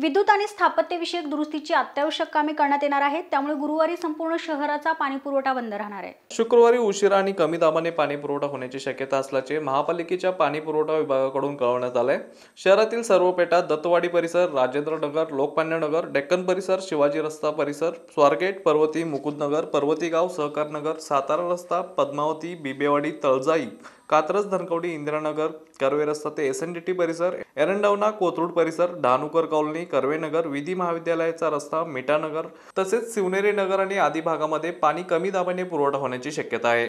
विद्युत आणि स्थापत्यविषयक दुरुस्तीची अत्यावश्यक कामे करण्यात येणार आहेत त्यामुळे गुरुवारी संपूर्ण शहराचा पाणीपुरवठा बंद राहणार आहे शुक्रवारी उशिरा आणि कमी दाबाने पाणीपुरवठा होण्याची शक्यता असल्याचे महापालिकेच्या पाणीपुरवठा विभागाकडून कळवण्यात आलंय शहरातील सर्व पेटा दत्तवाडी परिसर राजेंद्र नगर लोकमान्य नगर डेक्कन परिसर शिवाजी रस्ता परिसर स्वारगेट पर्वती मुकुंदनगर पर्वतीगाव नगर सातारा रस्ता पद्मावती बिबेवाडी तळजाई कात्रज धनकवडी इंदिरानगर कर्वे रस्ता ते एस एन डी टी परिसर एरंडवना कोथरूड परिसर डहाणूकर कॉलनी कर्वेनगर विधी महाविद्यालयाचा रस्ता मिठानगर तसेच शिवनेरी नगर आणि आदी भागामध्ये पाणी कमी दाबाने पुरवठा होण्याची शक्यता आहे